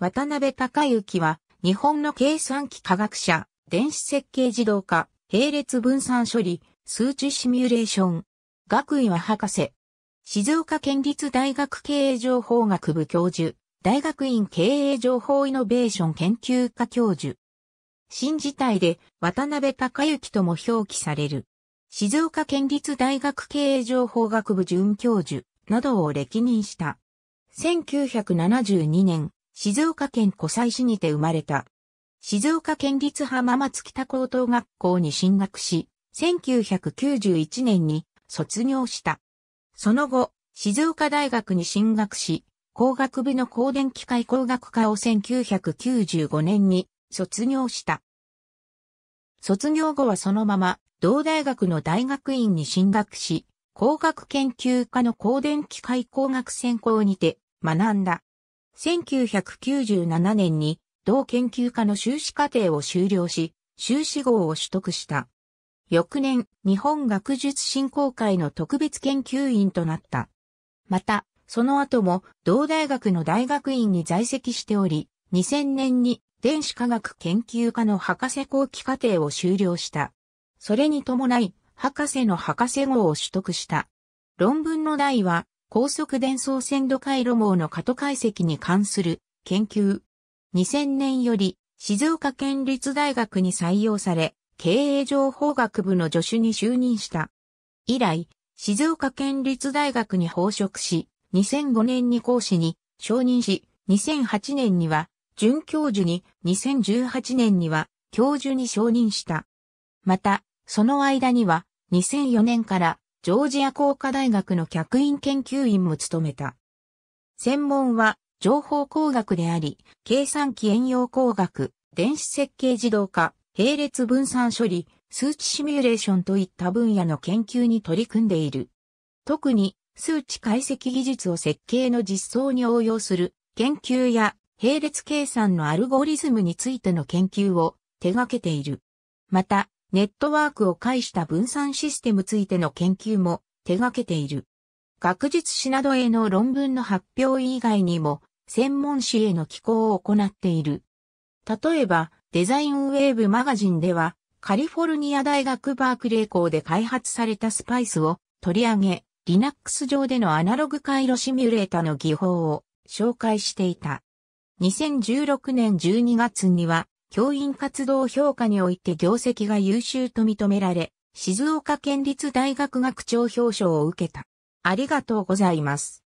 渡辺孝之は、日本の計算機科学者、電子設計自動化、並列分散処理、数値シミュレーション。学位は博士。静岡県立大学経営情報学部教授、大学院経営情報イノベーション研究科教授。新時代で渡辺孝之とも表記される。静岡県立大学経営情報学部准教授などを歴任した。1972年、静岡県湖西市にて生まれた。静岡県立浜松北高等学校に進学し、1991年に卒業した。その後、静岡大学に進学し、工学部の光電機械工学科を1995年に卒業した。卒業後はそのまま、同大学の大学院に進学し、工学研究科の光電機械工学専攻にて学んだ。1997年に同研究科の修士課程を修了し、修士号を取得した。翌年、日本学術振興会の特別研究員となった。また、その後も同大学の大学院に在籍しており、2000年に電子科学研究科の博士後期課程を修了した。それに伴い、博士の博士号を取得した。論文の題は、高速伝送線路回路網の過渡解析に関する研究。2000年より静岡県立大学に採用され、経営情報学部の助手に就任した。以来、静岡県立大学に報職し、2005年に講師に承認し、2008年には准教授に、2018年には教授に承認した。また、その間には2004年からジョージア工科大学の客員研究員も務めた。専門は情報工学であり、計算機遠用工学、電子設計自動化、並列分散処理、数値シミュレーションといった分野の研究に取り組んでいる。特に数値解析技術を設計の実装に応用する研究や並列計算のアルゴリズムについての研究を手掛けている。また、ネットワークを介した分散システムついての研究も手掛けている。学術誌などへの論文の発表以外にも、専門誌への寄稿を行っている。例えば、デザインウェーブマガジンでは、カリフォルニア大学バークレー校で開発されたスパイスを取り上げ、Linux 上でのアナログ回路シミュレータの技法を紹介していた。2016年12月には教員活動評価において業績が優秀と認められ、静岡県立大学学長表彰を受けた。ありがとうございます。